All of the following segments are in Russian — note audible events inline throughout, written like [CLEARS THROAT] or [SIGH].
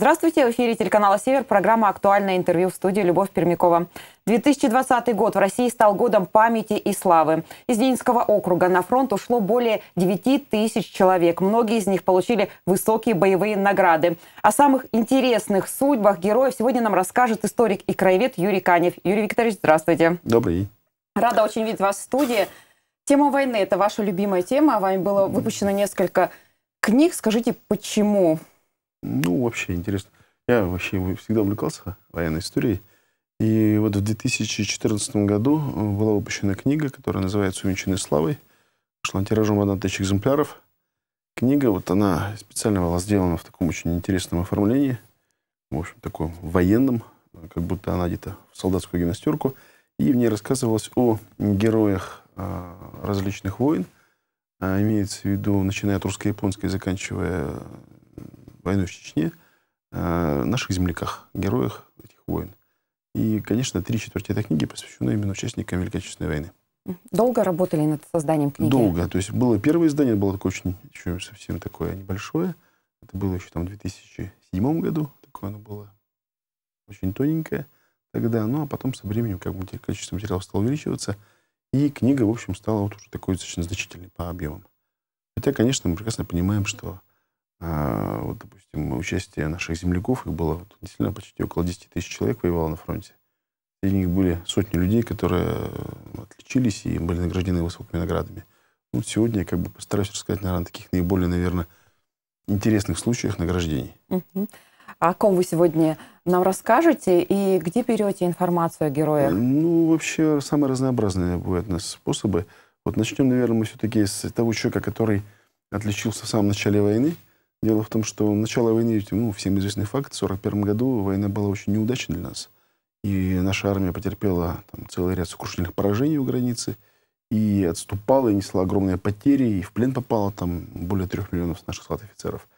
Здравствуйте, в эфире телеканала «Север», программа «Актуальное интервью» в студии Любовь Пермякова. 2020 год в России стал годом памяти и славы. Из Ленинского округа на фронт ушло более 9 тысяч человек. Многие из них получили высокие боевые награды. О самых интересных судьбах героев сегодня нам расскажет историк и краевед Юрий Канев. Юрий Викторович, здравствуйте. Добрый день. Рада очень видеть вас в студии. Тема войны – это ваша любимая тема. вам было выпущено несколько книг. Скажите, почему ну, вообще интересно. Я вообще всегда увлекался военной историей. И вот в 2014 году э, была выпущена книга, которая называется «Увенчанной славой». Шла тиражом в тысяча экземпляров. Книга, вот она специально была сделана в таком очень интересном оформлении, в общем, таком военном, э, как будто она где-то в солдатскую гимнастерку. И в ней рассказывалось о героях э, различных войн. Имеется в виду, начиная от русско-японской, заканчивая войну в Чечне, э, наших земляках, героях этих войн. И, конечно, три четверти этой книги посвящены именно участникам Великой Отечественной войны. Долго работали над созданием книги? Долго. То есть было первое издание, было такое очень еще совсем такое небольшое. Это было еще там в 2007 году. Такое оно было очень тоненькое тогда. Ну, а потом со временем как бы количество материалов стало увеличиваться. И книга, в общем, стала вот уже такой достаточно значительной по объемам. Хотя, конечно, мы прекрасно понимаем, что а, вот, допустим, участие наших земляков, их было вот, действительно почти около 10 тысяч человек воевало на фронте. Среди них были сотни людей, которые ну, отличились и были награждены высокими наградами. Ну, сегодня я как бы постараюсь рассказать, наверное, о таких наиболее, наверное, интересных случаях награждений. Угу. А о ком вы сегодня нам расскажете и где берете информацию о героях? Ну, вообще, самые разнообразные бывают у нас способы. Вот начнем, наверное, мы все-таки с того человека, который отличился в самом начале войны – Дело в том, что начало войны, ну, всем известный факт, в 1941 году война была очень неудачной для нас. И наша армия потерпела там, целый ряд сокрушительных поражений у границы, и отступала, и несла огромные потери, и в плен попало там более трех миллионов наших солдат офицеров.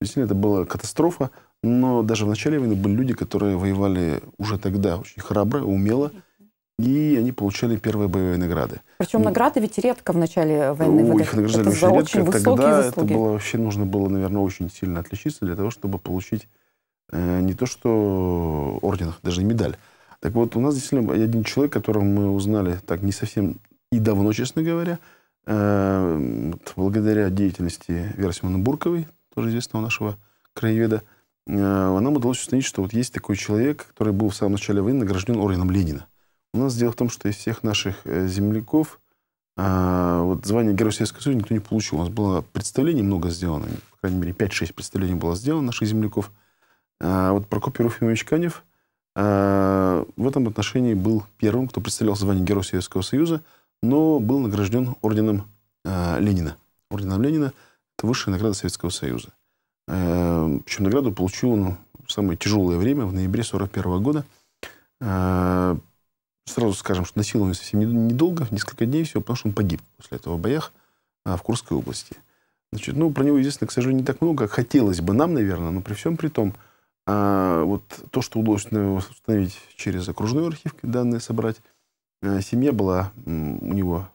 Действительно, ну, это была катастрофа, но даже в начале войны были люди, которые воевали уже тогда очень храбро, умело, и они получали первые боевые награды. Причем ну, награды ведь редко в начале войны выдавали. Их награждали это очень редко. Очень Тогда заслуги. это было вообще нужно было, наверное, очень сильно отличиться для того, чтобы получить э, не то что орден, даже медаль. Так вот, у нас действительно один человек, которого мы узнали так не совсем и давно, честно говоря, э, благодаря деятельности Веры Бурковой, тоже известного нашего краеведа, э, нам удалось установить, что вот есть такой человек, который был в самом начале войны награжден орденом Ленина. У нас дело в том, что из всех наших э, земляков а, вот звание Героя Советского Союза никто не получил. У нас было представлений много сделано, по крайней мере, 5-6 представлений было сделано наших земляков. А вот Прокопий Руфимович Канев а, в этом отношении был первым, кто представлял звание Героя Советского Союза, но был награжден орденом а, Ленина. Орденом Ленина – это высшая награда Советского Союза. А, причем награду получил он в самое тяжелое время, в ноябре 1941 года а, – Сразу скажем, что насилование совсем недолго, несколько дней всего, потому что он погиб после этого в боях а, в Курской области. Значит, ну, про него известно, к сожалению, не так много, как хотелось бы нам, наверное, но при всем при том, а, вот то, что удалось установить через окружной архив, данные собрать, а, семья была у него,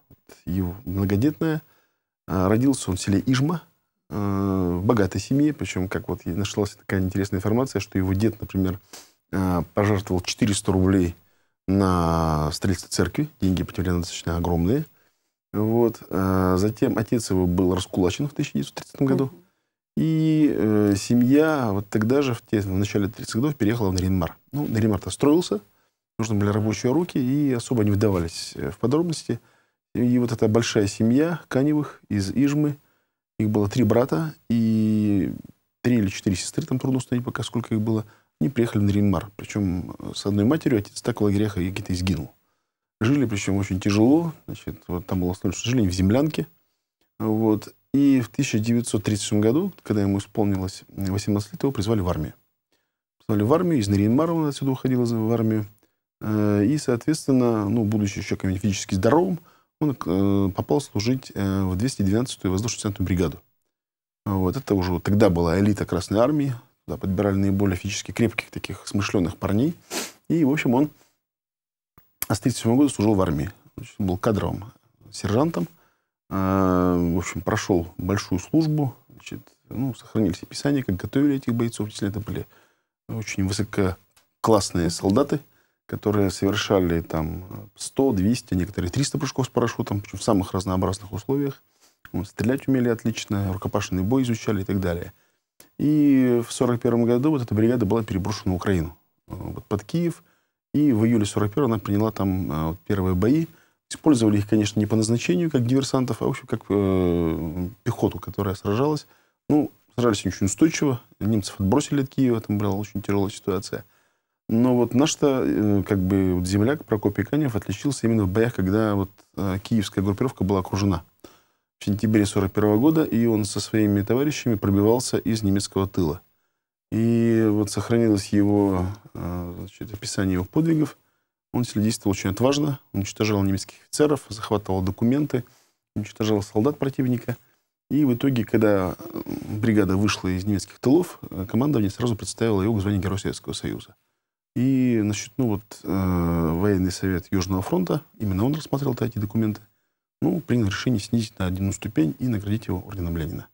его многодетная, а, родился он в селе Ижма, в богатой семье, причем, как вот нашлась такая интересная информация, что его дед, например, пожертвовал 400 рублей на строительство церкви. Деньги потеряли достаточно огромные. Вот. А затем отец его был раскулачен в 1930 году. И э, семья вот тогда же, в, те, в начале 30-х годов, переехала в Наринмар. Ну, Наринмар-то строился, нужны были рабочие руки, и особо не вдавались э, в подробности. И вот эта большая семья Каневых из Ижмы, их было три брата и три или четыре сестры, там трудно установить пока, сколько их было – они приехали на Рейнмар. Причем э, с одной матерью отец так в лагерях Егита изгинул. Жили, причем очень тяжело. Значит, вот там было столько, что жили в землянке. Вот. И в 1936 году, когда ему исполнилось 18 лет, его призвали в армию. Призвали в армию, из Наринмара он отсюда уходил в армию. Э, и, соответственно, ну, будучи еще как физически здоровым, он э, попал служить в 212-ю воздушно-десантную бригаду. Вот это уже тогда была элита Красной Армии, да, подбирали наиболее физически крепких таких смышленных парней. И, в общем, он с 37 года служил в армии. Значит, был кадровым сержантом. А, в общем, прошел большую службу. Значит, ну, сохранились описания, как готовили этих бойцов. Действительно, это были очень высококлассные солдаты, которые совершали там 100, 200, некоторые 300 прыжков с парашютом, причем в самых разнообразных условиях. стрелять умели отлично, рукопашный бой изучали и так далее. И в 1941 году вот эта бригада была переброшена в Украину, э, вот под Киев. И в июле 1941 она приняла там э, вот, первые бои. Использовали их, конечно, не по назначению, как диверсантов, а вообще как э, пехоту, которая сражалась. Ну, сражались очень устойчиво. Немцев отбросили от Киева, там была очень тяжелая ситуация. Но вот наш-то, э, как бы, вот земляк Прокопий Канев отличился именно в боях, когда вот э, киевская группировка была окружена сентябре 1941 года, и он со своими товарищами пробивался из немецкого тыла. И вот сохранилось его э, значит, описание его подвигов. Он действовал очень отважно, уничтожал немецких офицеров, захватывал документы, уничтожал солдат противника. И в итоге, когда э, бригада вышла из немецких тылов, э, командование сразу представило его к званию Героя Советского Союза. И, значит, ну вот, э, военный совет Южного фронта, именно он рассматривал эти документы ну, принял решение снизить на одну ступень и наградить его орденом Ленина.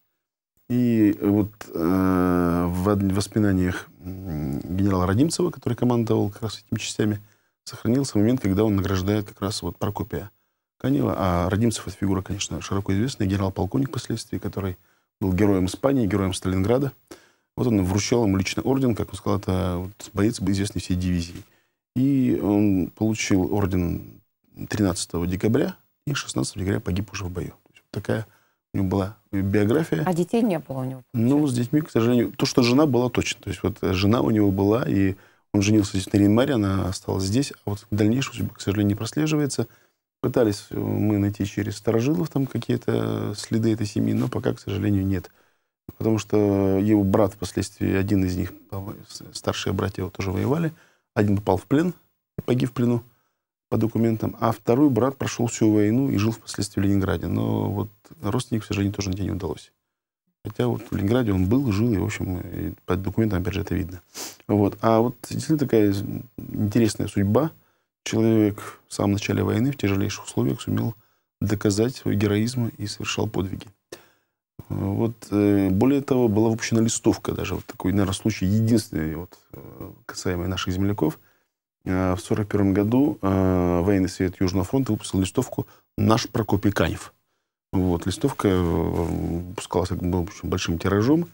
И вот э, в воспоминаниях генерала Родимцева, который командовал как раз этими частями, сохранился момент, когда он награждает как раз вот Прокопия Канева. А Родимцев — это фигура, конечно, широко известная, генерал-полковник впоследствии, который был героем Испании, героем Сталинграда. Вот он вручал ему лично орден, как он сказал, это вот боец известный всей дивизии. И он получил орден 13 декабря и 16 декабря погиб уже в бою. То есть, такая у него была биография. А детей не было у него? Получается? Ну, с детьми, к сожалению, то, что жена была точно. То есть вот жена у него была, и он женился здесь на Ринмаре, она осталась здесь. А вот дальнейшего, судьба, к сожалению, не прослеживается. Пытались э, мы найти через старожилов там какие-то следы этой семьи, но пока, к сожалению, нет. Потому что его брат впоследствии, один из них, старшие братья его тоже воевали. Один попал в плен, погиб в плену по документам, а второй брат прошел всю войну и жил впоследствии в Ленинграде. Но вот родственник, к сожалению, тоже нигде не удалось. Хотя вот в Ленинграде он был, жил, и, в общем, и по документам, опять же, это видно. Вот. А вот действительно такая интересная судьба. Человек в самом начале войны в тяжелейших условиях сумел доказать свой героизм и совершал подвиги. Вот, э, более того, была выпущена листовка даже, вот такой, наверное, случай единственный, вот, э, касаемый наших земляков – Э, в 1941 году э, военный совет Южного фронта выпустил листовку «Наш Прокопий Канев». Вот, листовка э, выпускалась большим тиражом,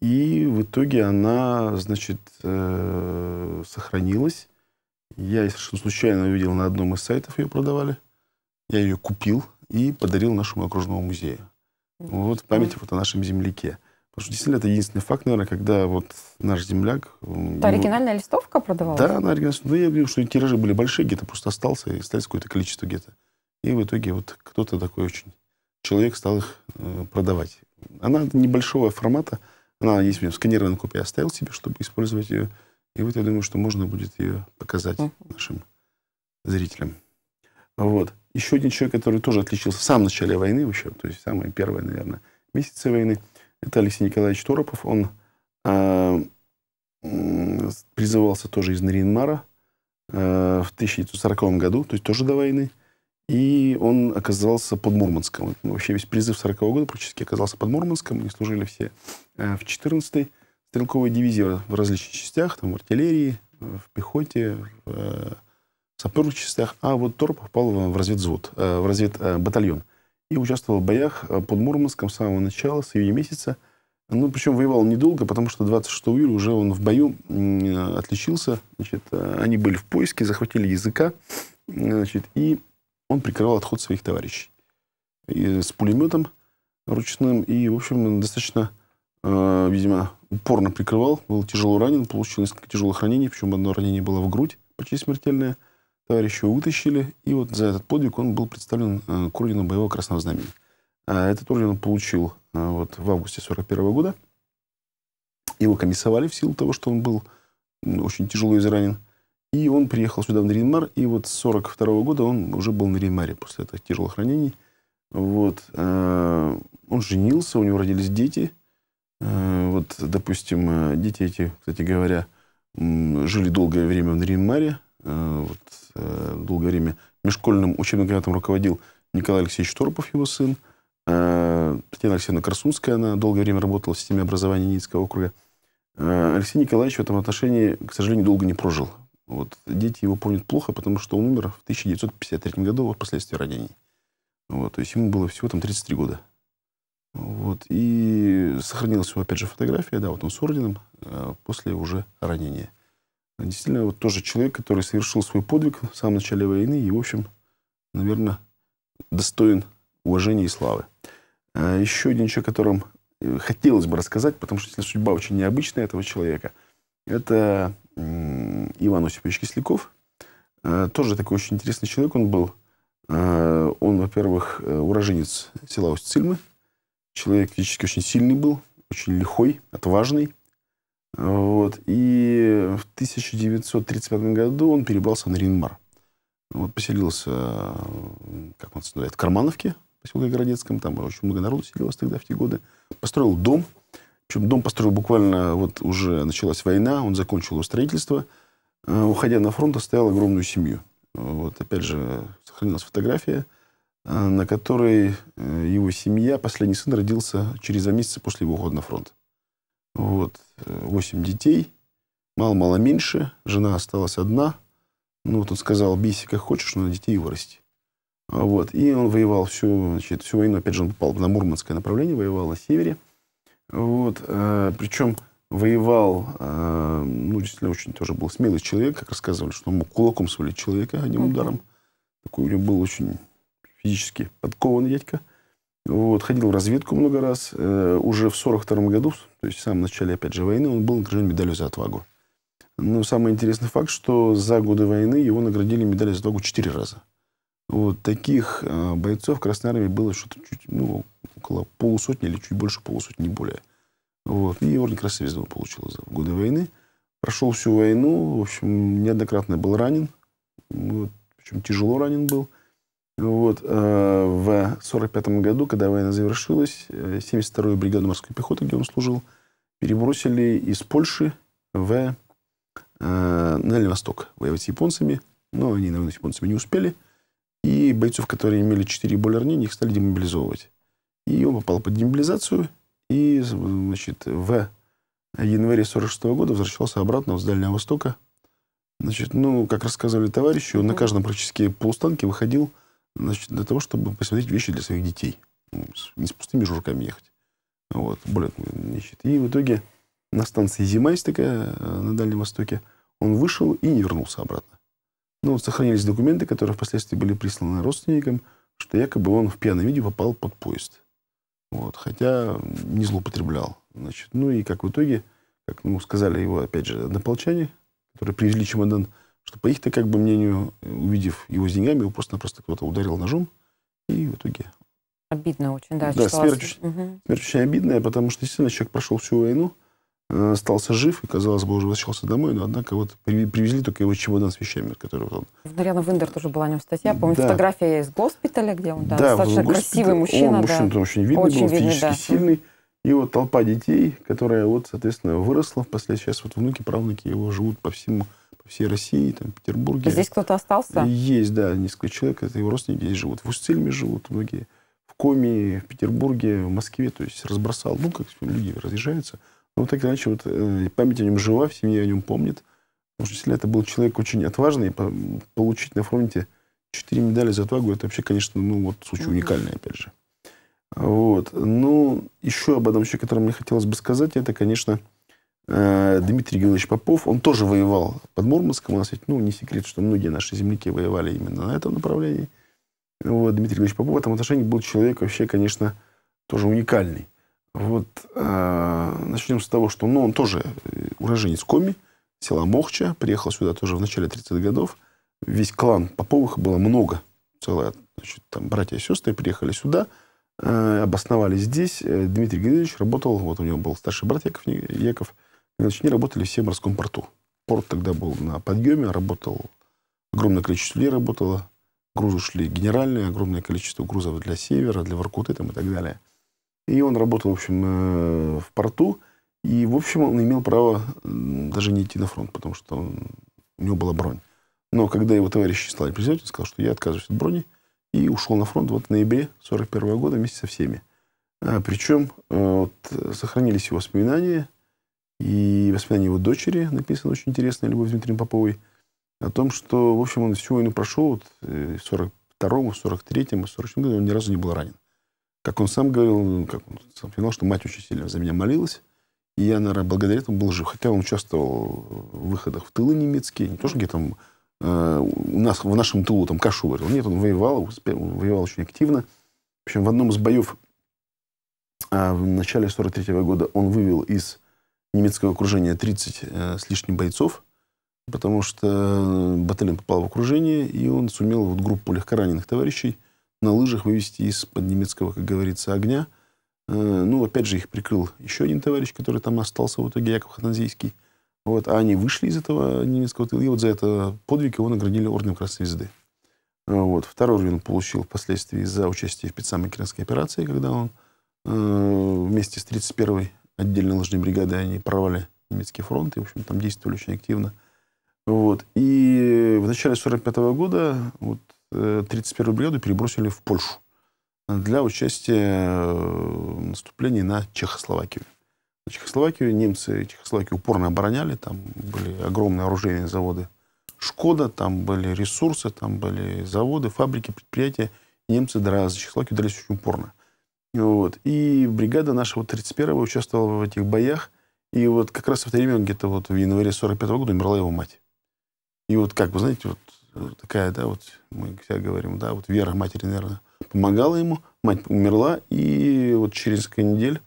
и в итоге она, значит, сохранилась. Я, если что, случайно увидел на одном из сайтов ее продавали. Я ее купил и подарил нашему окружному музею. Вот в память вот о нашем земляке. Потому что действительно это единственный факт, наверное, когда вот наш земляк... Это оригинальная листовка продавалась? Да, она оригинальная. Ну, я видел, что тиражи были большие, где-то просто остался, и остались какое-то количество где-то. И в итоге вот кто-то такой очень... Человек стал их э, продавать. Она небольшого формата. Она есть у меня в сканированной копии. Я оставил себе, чтобы использовать ее. И вот я думаю, что можно будет ее показать uh -huh. нашим зрителям. Вот. Еще один человек, который тоже отличился в самом начале войны вообще, то есть самые первые, наверное, месяцы войны – это Алексей Николаевич Торопов. Он э, призывался тоже из Наринмара э, в 1940 году, то есть тоже до войны. И он оказался под Мурманском. Ну, вообще весь призыв 40 -го года практически оказался под Мурманском. Они служили все э, в 14-й стрелковой дивизии в различных частях, там в артиллерии, в пехоте, в э, саперных частях. А вот Тор попал в разведзвод, э, в разведбатальон и участвовал в боях э, под Мурманском с самого начала, с июня месяца. Ну, причем воевал недолго, потому что 26 июля уже он в бою отличился. Значит, э, они были в поиске, захватили языка, значит, и он прикрывал отход своих товарищей и с пулеметом ручным. И, в общем, достаточно, э, видимо, упорно прикрывал. Был тяжело ранен, получил несколько тяжелых ранений, причем одно ранение было в грудь, почти смертельное – товарища вытащили, и вот за этот подвиг он был представлен э, к ордену Боевого Красного Знамени. А этот орден он получил э, вот в августе 41 года. Его комиссовали в силу того, что он был очень тяжело изранен. И он приехал сюда, в Наринмар, и вот с 1942 года он уже был в Наринмаре после этих тяжелых ранений. Вот. Э, он женился, у него родились дети. Вот, допустим, дети эти, кстати говоря, жили долгое время в Наринмаре. Э, вот, э, долгое время межшкольным учебным комитетом руководил Николай Алексеевич Торопов, его сын. Э, Татьяна Алексеевна Красунская, она долгое время работала в системе образования Ницкого округа. Алексей Николаевич в этом отношении, к сожалению, долго не прожил. Вот. Дети его помнят плохо, потому что он умер в 1953 году впоследствии ранений. Вот. То есть ему было всего там 33 года. Вот. И сохранилась его, опять же, фотография, да, вот он с орденом после уже ранения действительно, вот тоже человек, который совершил свой подвиг в самом начале войны и, в общем, наверное, достоин уважения и славы. А еще один человек, о котором э, хотелось бы рассказать, потому что судьба очень необычная этого человека, это Иван Осипович Кисляков. А, тоже такой очень интересный человек он был. А, он, во-первых, э, уроженец села Усть-Цильмы. Человек физически очень сильный был, очень лихой, отважный. Вот. И в 1935 году он перебрался на Ринмар. Вот поселился, как он называет, в Кармановке, поселке Городецком. Там очень много народу селилось тогда, в те годы. Построил дом. Причем дом построил буквально, вот уже началась война, он закончил его строительство. Э, уходя на фронт, оставил огромную семью. Вот, опять же, сохранилась фотография, э, на которой э, его семья, последний сын родился через два месяца после его ухода на фронт. Вот, э, восемь детей, мало-мало меньше, жена осталась одна. Ну, вот он сказал, бейся как хочешь, но на детей вырасти. А вот, и он воевал всю, значит, всю войну, опять же, он попал на Мурманское направление, воевал на севере. Вот, э, причем воевал, э, ну, действительно, очень тоже был смелый человек, как рассказывали, что он мог кулаком свалить человека одним ударом. Такой у него был очень физически подкованный дядька. Вот, ходил в разведку много раз. Э, уже в 42 году, то есть в самом начале, опять же, войны, он был награжден медалью за отвагу. Но самый интересный факт, что за годы войны его наградили медалью за отвагу четыре раза. Вот таких э, бойцов Красной Армии было что-то чуть, ну, около полусотни или чуть больше полусотни, не более. Вот. И орден красавец он получил за годы войны. Прошел всю войну, в общем, неоднократно был ранен. Вот, причем тяжело ранен был. Вот, э, в 1945 году, когда война завершилась, 72-ю э, бригаду морской пехоты, где он служил, перебросили из Польши в, э, на Восток воевать с японцами. Но они на войну с японцами не успели. И бойцов, которые имели 4 и ранения, их стали демобилизовывать. И он попал под демобилизацию. И значит, в январе 1946 -го года возвращался обратно с Дальнего Востока. Значит, ну, как рассказывали товарищи, он на каждом практически полустанке выходил значит, для того, чтобы посмотреть вещи для своих детей. Ну, не с пустыми журками ехать. Вот, более, значит, и в итоге на станции «Зима» есть такая э, на Дальнем Востоке, он вышел и не вернулся обратно. Ну, сохранились документы, которые впоследствии были присланы родственникам, что якобы он в пьяном виде попал под поезд. Вот, хотя не злоупотреблял. Значит, ну и как в итоге, как ну, сказали его, опять же, однополчане, которые привезли чемодан что по их-то, как бы мнению, увидев его с деньгами, его просто-напросто кто-то ударил ножом, и в итоге... Обидно очень, да. Да, смерть, вас... угу. смерть очень обидная, потому что действительно человек прошел всю войну, э, остался жив и, казалось бы, уже возвращался домой, но, однако, вот привезли только его чемодан с вещами, который он... В Дарьяна Виндер тоже была о нем статья. Помню, да. фотография из госпиталя, где он, да, да достаточно красивый мужчина. Он, да. мужчина очень видный очень был, видный, физически да. сильный. И вот толпа детей, которая, вот, соответственно, выросла впоследствии. Сейчас вот внуки, правнуки его живут по всему всей России, там, Петербурге. Здесь кто-то остался? Э, есть, да, несколько человек, это его родственники здесь живут. В Устильме живут многие, в Коми, в Петербурге, в Москве, то есть разбросал, ну, как люди разъезжаются. Но так иначе вот э, память о нем жива, в семье о нем помнит. Потому что это был человек очень отважный, получить на фронте четыре медали за отвагу, это вообще, конечно, ну, вот случай уникальный, опять же. Вот. Ну, еще об одном человеке, о котором мне хотелось бы сказать, это, конечно, Э, Дмитрий Георгиевич Попов, он тоже воевал под Мурманском. У нас ведь, ну, не секрет, что многие наши земляки воевали именно на этом направлении. Вот, Дмитрий Георгиевич Попов в этом отношении был человек вообще, конечно, тоже уникальный. Вот э, начнем с того, что ну, он тоже э, уроженец Коми, села Мохча, приехал сюда тоже в начале 30-х годов. Весь клан Поповых было много. целое, значит, там братья и сестры приехали сюда, э, обосновались здесь. Э, Дмитрий Геннадьевич работал, вот у него был старший брат Яков, Яков Значит, они работали все в морском порту. Порт тогда был на подъеме, работал огромное количество людей работало. Грузы шли генеральные, огромное количество грузов для севера, для Воркуты там, и так далее. И он работал, в общем, в порту. И, в общем, он имел право даже не идти на фронт, потому что он, у него была бронь. Но когда его товарищи стали президентом, он сказал, что я отказываюсь от брони, и ушел на фронт вот в ноябре 1941 года вместе со всеми. А, причем э, вот, сохранились его воспоминания, и воспоминания его дочери написано очень интересно, Любовь Дмитриевны Поповой, о том, что, в общем, он всю войну прошел, вот, э, в 42-му, 43-му, 44 году он ни разу не был ранен. Как он сам говорил, ну, как он сам понимал, что мать очень сильно за меня молилась, и я, наверное, благодаря этому был жив. Хотя он участвовал в выходах в тылы немецкие, не то, что где-то там э, у нас, в нашем тылу там кашу варил. Нет, он воевал, успел, воевал очень активно. В общем, в одном из боев а в начале 43 -го года он вывел из немецкого окружения 30 э, с лишним бойцов, потому что э, батальон попал в окружение, и он сумел вот группу легкораненых товарищей на лыжах вывести из-под немецкого, как говорится, огня. Э, ну, опять же, их прикрыл еще один товарищ, который там остался в итоге, Яков Ханазийский. Вот, а они вышли из этого немецкого тыла, и вот за это подвиг его наградили орденом Красной Звезды. Э, вот. Второй орден получил впоследствии за участие в Пиццамакеринской операции, когда он э, вместе с 31-й отдельные лыжные бригады, они прорвали немецкий фронт и, в общем, там действовали очень активно. Вот. И в начале 45 года вот, 31-ю э, бригаду перебросили в Польшу для участия в э, наступлении на Чехословакию. На Чехословакию немцы Чехословакию упорно обороняли, там были огромные оружейные заводы «Шкода», там были ресурсы, там были заводы, фабрики, предприятия. Немцы за Чехословакию дрались очень упорно. Вот. И бригада наша вот 31-го участвовала в этих боях. И вот как раз в это время, где-то вот в январе 45 -го года умерла его мать. И вот как, вы знаете, вот такая, да, вот мы всегда говорим, да, вот вера матери, наверное, помогала ему. Мать умерла, и вот через несколько недель,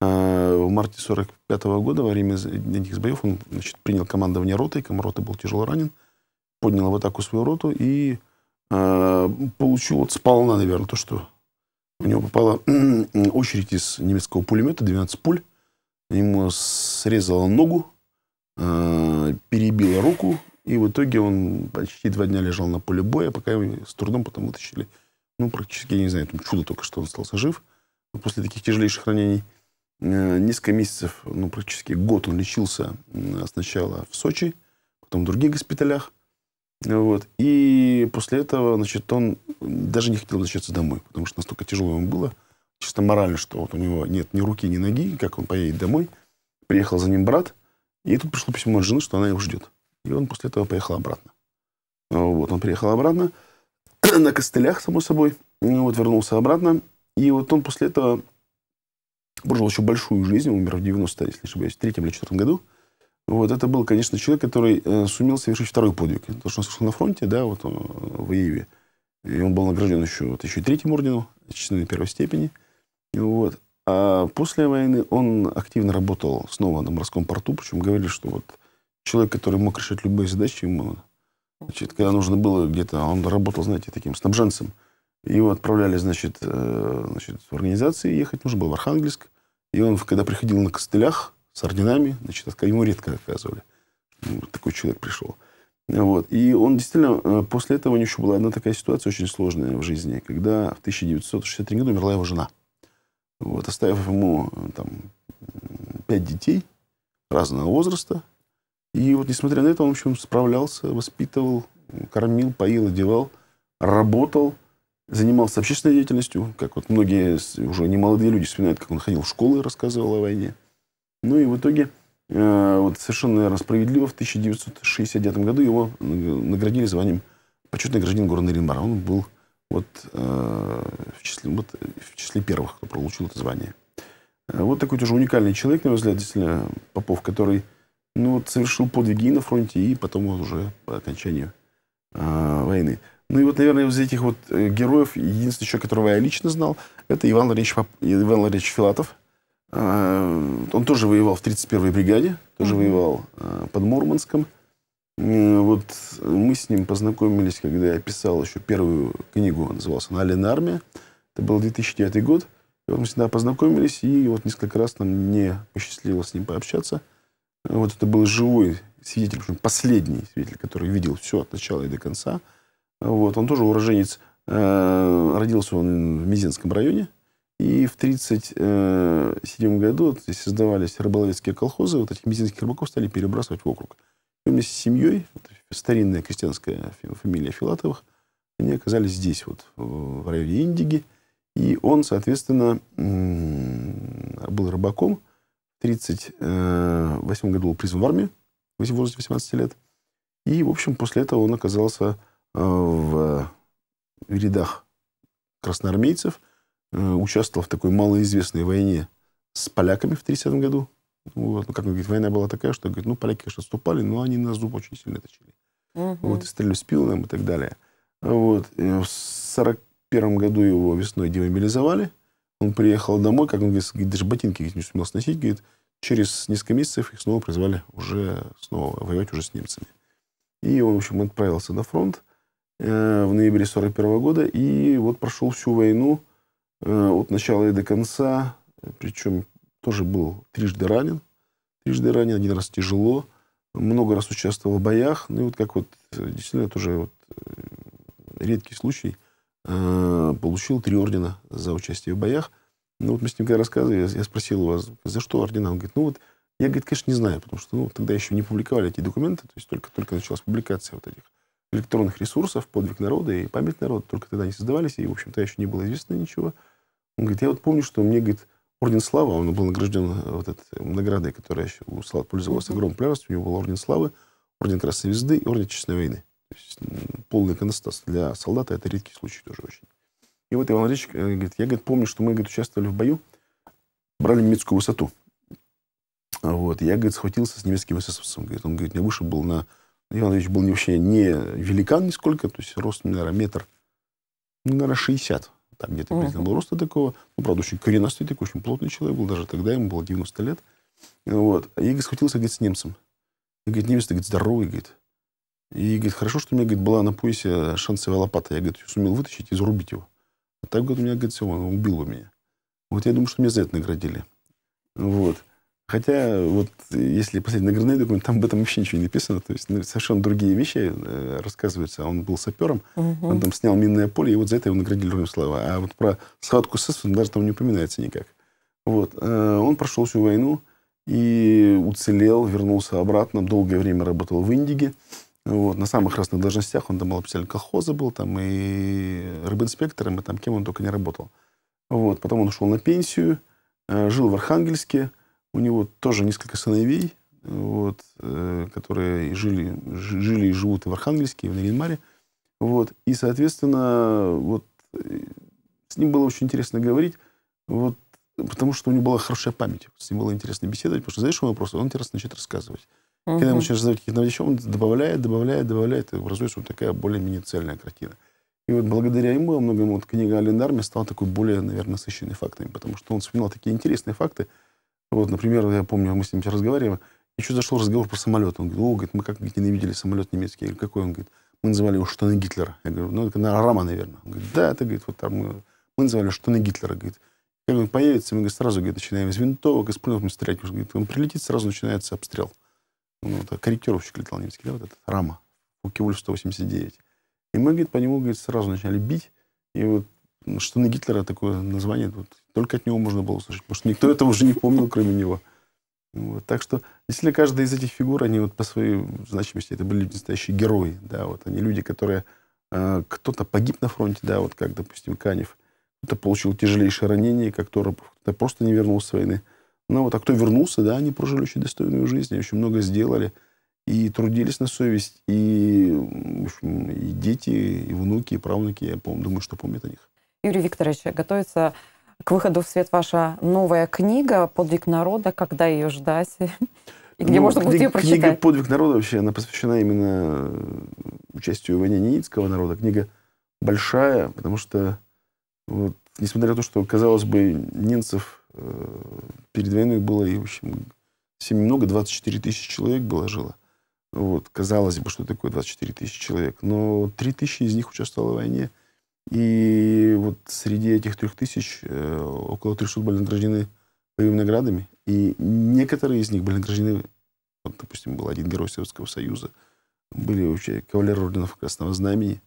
а, в марте 45 -го года, во время этих боев, он, значит, принял командование роты, роты был тяжело ранен, поднял в атаку свою роту и э, получил вот сполна, наверное, то, что у него попала очередь из немецкого пулемета, 12 пуль. Ему срезала ногу, э, перебила руку, и в итоге он почти два дня лежал на поле боя, пока его с трудом потом вытащили. Ну, практически, я не знаю, там чудо только, что он остался жив после таких тяжелейших ранений. Э, несколько месяцев, ну, практически год он лечился сначала в Сочи, потом в других госпиталях. Вот. И после этого, значит, он даже не хотел возвращаться домой, потому что настолько тяжело ему было, чисто морально, что вот у него нет ни руки, ни ноги, как он поедет домой. Приехал за ним брат, и тут пришло письмо от жены, что она его ждет. И он после этого поехал обратно. Вот, он приехал обратно [CLEARS THROAT] на костылях, само собой, вот вернулся обратно. И вот он после этого прожил еще большую жизнь, умер в 90, если не ошибаюсь, в третьем или четвертом году. Вот, это был, конечно, человек, который э, сумел совершить второй подвиг. То, что он совершил на фронте, да, вот он э, в Иеве. И он был награжден еще, вот, еще третьим орденом, членом первой степени. Вот. А после войны он активно работал снова на морском порту, причем говорили, что вот человек, который мог решать любые задачи, ему, значит, когда нужно было где-то, он работал, знаете, таким снабженцем. Его отправляли, значит, э, значит в организации ехать, нужно было в Архангельск. И он, когда приходил на костылях, с орденами, значит, ему редко оказывали. Ну, такой человек пришел. Вот. И он действительно, э, после этого у него еще была одна такая ситуация очень сложная в жизни, когда в 1963 году умерла его жена. Вот, оставив ему э, там, пять детей разного возраста. И вот, несмотря на это, он, в общем, справлялся, воспитывал, кормил, поил, одевал, работал, занимался общественной деятельностью, как вот многие уже немолодые люди вспоминают, как он ходил в школы, рассказывал о войне. Ну и в итоге, э, вот совершенно наверное, справедливо, в 1969 году его наградили званием почетный гражданин города Эренбара. Он был вот, э, в, числе, вот, в числе первых, кто получил это звание. Э, вот такой тоже уникальный человек, на мой взгляд, действительно, Попов, который ну, вот, совершил подвиги и на фронте, и потом уже по окончанию э, войны. Ну и вот, наверное, из этих вот героев, единственный человек, которого я лично знал, это Иван Владимирович, Поп... Иван Владимирович Филатов, а, он тоже воевал в 31-й бригаде, тоже mm-hmm. воевал а, под Мурманском. Вот мы с ним познакомились, когда я писал еще первую книгу, называлась она «Алина армия». Это был 2009 год. И вот мы с ним познакомились, и вот несколько раз нам не посчастливилось с ним пообщаться. Вот это был живой свидетель, причем последний свидетель, который видел все от начала и до конца. Вот. Он тоже уроженец, э, родился он в Мизинском районе, и в 1937 году вот, здесь создавались рыболовецкие колхозы, вот этих мизинских рыбаков стали перебрасывать в округ. И вместе с семьей, вот, старинная крестьянская фамилия Филатовых, они оказались здесь, вот, в районе Индиги. И он, соответственно, был рыбаком. В 1938 году был призван в армию в возрасте 18 лет. И, в общем, после этого он оказался э, в рядах красноармейцев – Э, участвовал в такой малоизвестной войне с поляками в 1930 году. Вот. Ну, как он говорит, война была такая, что говорит, ну, поляки, конечно, отступали, но они на зуб очень сильно точили. Угу. Вот, и стреляли с пилом и так далее. Вот. И в 1941 году его весной демобилизовали. Он приехал домой, как он говорит, даже ботинки говорит, не сумел сносить. Говорит, через несколько месяцев их снова призвали уже снова воевать уже с немцами. И он, в общем, отправился на фронт э, в ноябре 1941 года. И вот прошел всю войну Э, от начала и до конца. Причем тоже был трижды ранен. Трижды ранен, один раз тяжело. Много раз участвовал в боях. Ну и вот как вот э, действительно тоже вот э, редкий случай. Получил три ордена за участие в боях. Ну вот мы с ним когда рассказывали, я спросил у вас, за что ордена? Он говорит, ну вот я, говорит, конечно, не знаю, потому что ну, тогда еще не публиковали эти документы, то есть только, только началась публикация вот этих электронных ресурсов «Подвиг народа» и «Память народа». Только тогда они создавались, и, в общем-то, еще не было известно ничего. Он говорит, я вот помню, что мне, говорит, Орден Славы, он был награжден э, вот этой наградой, которая еще у Славы пользовалась огромной популярностью. У него был Орден Славы, Орден Красной Звезды и Орден Честной войны. То есть полный иконостас. Для солдата это редкий случай тоже очень. И вот Иван Ильич э, говорит, я говорит, помню, что мы говорит, участвовали в бою, брали немецкую высоту. Вот. Я, говорит, схватился с немецким эсэсовцем. Говорит, он говорит, мне выше был на... Иван Ильич был вообще не великан нисколько, то есть рост, наверное, метр, ну, наверное, 60 там где-то президент был роста такого, ну, правда, очень коренастый такой, очень плотный человек был, даже тогда ему было 90 лет. Вот. А и говорит, схватился, говорит, с немцем. И, говорит, немец, говорит, здоровый, говорит. И, говорит, хорошо, что у меня, говорит, была на поясе шансовая лопата. Я, говорит, сумел вытащить и зарубить его. А так, говорит, у меня, говорит, все, он убил бы меня. Вот я думаю, что меня за это наградили. Вот. Хотя, вот если посмотреть на наградные документы, там об этом вообще ничего не написано. То есть ну, совершенно другие вещи э, рассказываются. А он был сапером, угу. он там снял минное поле, и вот за это его наградили уровнем слова. А вот про схватку с эсфом даже там не упоминается никак. Вот. Э, он прошел всю войну и уцелел, вернулся обратно. Долгое время работал в Индиге. Вот, на самых разных должностях. Он там был обязательно колхоза был, там и рыбинспектором, и там кем он только не работал. Вот. Потом он ушел на пенсию, э, жил в Архангельске, у него тоже несколько сыновей, вот, э, которые жили, жили и живут и в Архангельске, и в Наринмаре. Вот, и, соответственно, вот, э, с ним было очень интересно говорить, вот, потому что у него была хорошая память. С ним было интересно беседовать, потому что задаешь ему вопрос, а он тебе раз начинает рассказывать. Угу. Когда ему начинаешь задавать какие-то вещи, он добавляет, добавляет, добавляет, и образуется вот такая более-менее цельная картина. И вот благодаря ему, во вот книга о Лендарме стала такой более, наверное, насыщенной фактами, потому что он вспоминал такие интересные факты, вот, например, я помню, мы с ним разговариваем, еще зашел разговор про самолет. Он говорит, о, говорит, мы как говорит, ненавидели самолет немецкий. Я говорю, какой он? Говорит, мы называли его штаны Гитлера. Я говорю, ну, это на Рама, наверное. Он говорит, да, это, говорит, вот там мы, э, мы называли его штаны Гитлера. Говорит, как он появится, мы говорит, сразу говорит, начинаем из винтовок, из пулеметов стрелять. Он, говорит, он прилетит, сразу начинается обстрел. Он вот, корректировщик летал немецкий, да, вот этот Рама, Фукиуль 189. И мы, говорит, по нему, говорит, сразу начали бить. И вот штаны Гитлера, такое название, вот, только от него можно было услышать, потому что никто этого уже не помнил, кроме него. Ну вот. Так что, действительно, каждая из этих фигур, они вот по своей значимости, это были настоящие герои, да, вот они люди, которые... Э, кто-то погиб на фронте, да, вот как, допустим, Канев, кто-то получил тяжелейшее ранение, как Торопов, кто-то просто не вернулся с войны. Ну вот, а кто вернулся, да, они прожили очень достойную жизнь, они очень много сделали, и трудились на совесть, и, в общем, и дети, и внуки, и правнуки, я помню, думаю, что помнят о них. Юрий Викторович, готовится к выходу в свет ваша новая книга «Подвиг народа. Когда ее ждать?» [LAUGHS] И где ну, можно будет ее прочитать? Книга «Подвиг народа» вообще, она посвящена именно э, участию Ваниницкого народа. Книга большая, потому что, вот, несмотря на то, что, казалось бы, немцев э, перед войной было, и, в общем, всем немного, 24 тысячи человек было жило. Вот, казалось бы, что такое 24 тысячи человек. Но 3 тысячи из них участвовало в войне, и вот среди этих трех тысяч э, около 300 были награждены боевыми наградами. И некоторые из них были награждены, вот, допустим, был один герой Советского Союза, были вообще кавалеры орденов Красного Знамени.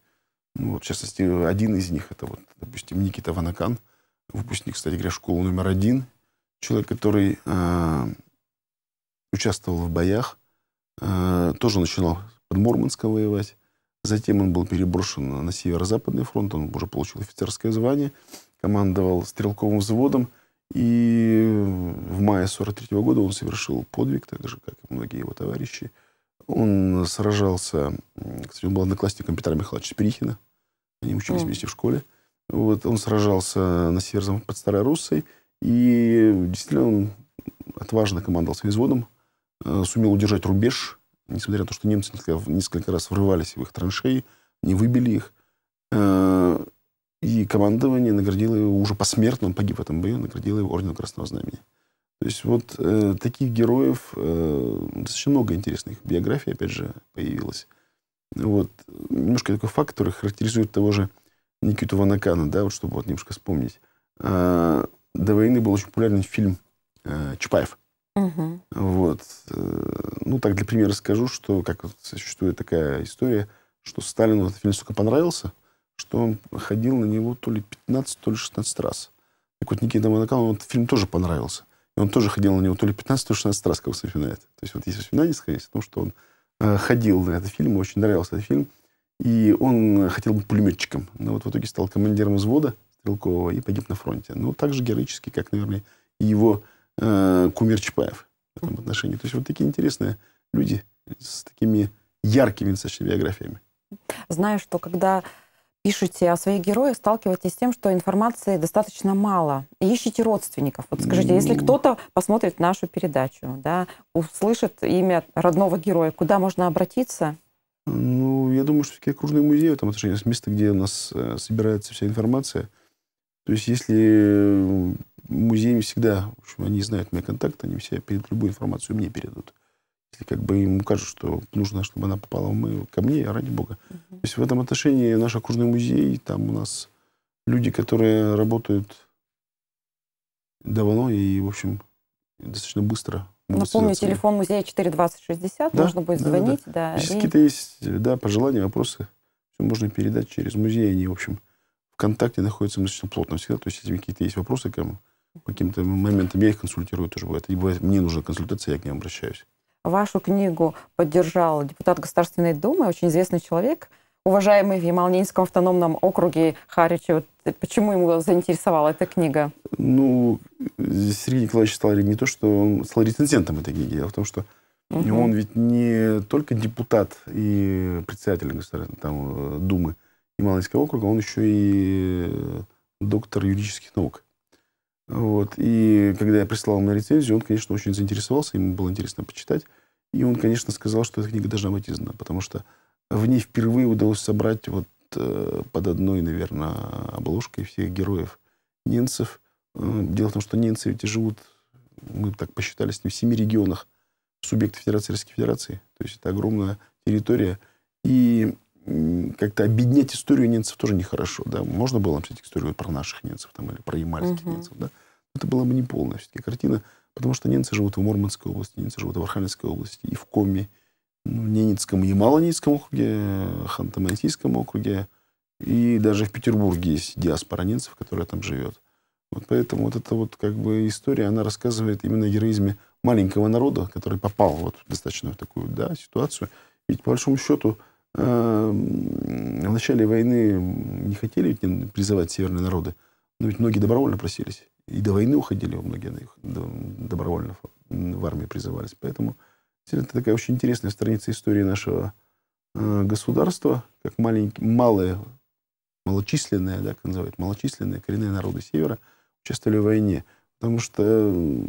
Ну, вот, в частности, один из них, это вот, допустим, Никита Ванакан, выпускник, кстати говоря, школы номер один, человек, который э, участвовал в боях, э, тоже начинал под Мурманском воевать, Затем он был переброшен на северо-западный фронт, он уже получил офицерское звание, командовал стрелковым взводом, и в мае 43 -го года он совершил подвиг, так же, как и многие его товарищи. Он сражался, кстати, он был одноклассником Петра Михайловича Перихина, они учились вместе в школе. Вот он сражался на северном под Старой Руссой, и действительно он отважно командовал своим взводом, э, сумел удержать рубеж, несмотря на то, что немцы несколько раз врывались в их траншеи, не выбили их. Э, и командование наградило его уже посмертно, он погиб в этом бою, наградило его орденом Красного Знамени. То есть вот э, таких героев э, достаточно много интересных биографий, опять же, появилось. Вот. Немножко такой факт, который характеризует того же Никиту Ванакана, да, вот чтобы вот немножко вспомнить. Э, до войны был очень популярный фильм э, «Чапаев». Угу. Вот. Э, ну, так, для примера скажу, что как существует такая история, что Сталину этот фильм столько понравился, что он ходил на него то ли 15, то ли 16 раз. Так вот, Никита Монакал, этот фильм тоже понравился. И он тоже ходил на него то ли 15, то ли 16 раз, как вспоминает. То есть вот есть воспоминания, скорее всего, что он э, ходил на этот фильм, очень нравился этот фильм. И он э, хотел быть пулеметчиком, но ну, вот в итоге стал командиром взвода стрелкового и погиб на фронте. Ну, так же героически, как, наверное, и его э, кумир Чапаев в этом отношении. То есть вот такие интересные люди с такими яркими достаточно биографиями. Знаю, что когда пишете о своих героях, сталкиваетесь с тем, что информации достаточно мало. Ищите родственников. Вот скажите, если ну. кто-то посмотрит нашу передачу, да, услышит имя родного героя, куда можно обратиться? Ну, я думаю, что все-таки окружный музей в этом отношении. Это место, где у нас э, собирается вся информация. То есть, если э, музеями всегда, в общем, они знают мои контакты, они все перед любую информацию мне передадут. Если как бы им укажут, что нужно, чтобы она попала в мою, ко мне, ради бога. Uh То есть в этом отношении наш окружный музей, там у нас люди, которые работают давно и, в общем, достаточно быстро. Напомню, ну, телефон музея 42060, да? можно будет звонить. Да, да. да Если и... какие-то есть да, пожелания, вопросы, все можно передать через музей. Они, в общем, ВКонтакте находятся достаточно плотно всегда. То есть, если какие-то есть вопросы, к по каким-то моментам я их консультирую тоже бывает. И бывает, мне нужна консультация, я к ним обращаюсь. Вашу книгу поддержал депутат Государственной Думы, очень известный человек, уважаемый в Ямалнинском автономном округе Харичев. Э, почему ему заинтересовала эта книга? Ну, Сергей Николаевич стал не то, что он стал рецензентом этой книги, а в том, что угу. он ведь не только депутат и председатель Государственной там, э, Думы Ямалнинского округа, он еще и э, доктор юридических наук. Вот. И когда я прислал ему на рецензию, он, конечно, очень заинтересовался, ему было интересно почитать. И он, конечно, сказал, что эта книга должна быть издана, потому что в ней впервые удалось собрать вот э, под одной, наверное, обложкой всех героев немцев. Э, дело в том, что немцы ведь живут, мы так посчитали, с ним в семи регионах субъекта Федерации Российской Федерации. То есть это огромная территория. И как-то объединять историю немцев тоже нехорошо. Да? Можно было написать историю про наших немцев там, или про ямальских угу. немцев. Да? Это была бы неполная все-таки картина, потому что немцы живут в Мурманской области, немцы живут в Архангельской области и в Коми, ну, в Ненецком, и ненецком округе, Ханты-Мансийском округе, и даже в Петербурге есть диаспора немцев, которая там живет. Вот поэтому вот эта вот как бы история, она рассказывает именно о героизме маленького народа, который попал вот достаточно в такую да, ситуацию. Ведь по большому счету эм, в начале войны не хотели ведь призывать северные народы, но ведь многие добровольно просились и до войны уходили, многие добровольно в армию призывались. Поэтому это такая очень интересная страница истории нашего э, государства, как маленькие, малые, малочисленные, да, как называют, малочисленные коренные народы Севера участвовали в войне. Потому что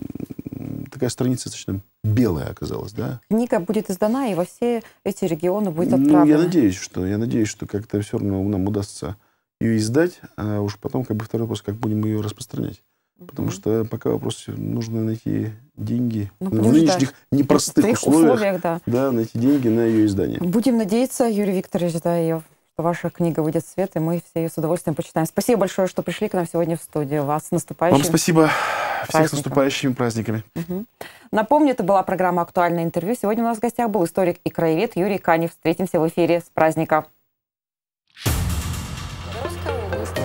такая страница достаточно белая оказалась, да? Книга будет издана, и во все эти регионы будет отправлена. Ну, я надеюсь, что, я надеюсь, что как-то все равно нам удастся ее издать, а уж потом как бы второй вопрос, как будем ее распространять. Потому что пока вопрос нужно найти деньги ну, в нынешних непростых условиях, условиях да. да, найти деньги на ее издание. Будем надеяться, Юрий Викторович, да, ее, что ваша книга выйдет в свет, и мы все ее с удовольствием почитаем. Спасибо большое, что пришли к нам сегодня в студию. Вас с наступающим. Вам спасибо. Всех с наступающими праздниками. Угу. Напомню, это была программа «Актуальное интервью». Сегодня у нас в гостях был историк и краевед Юрий Канев. Встретимся в эфире с праздника. Русская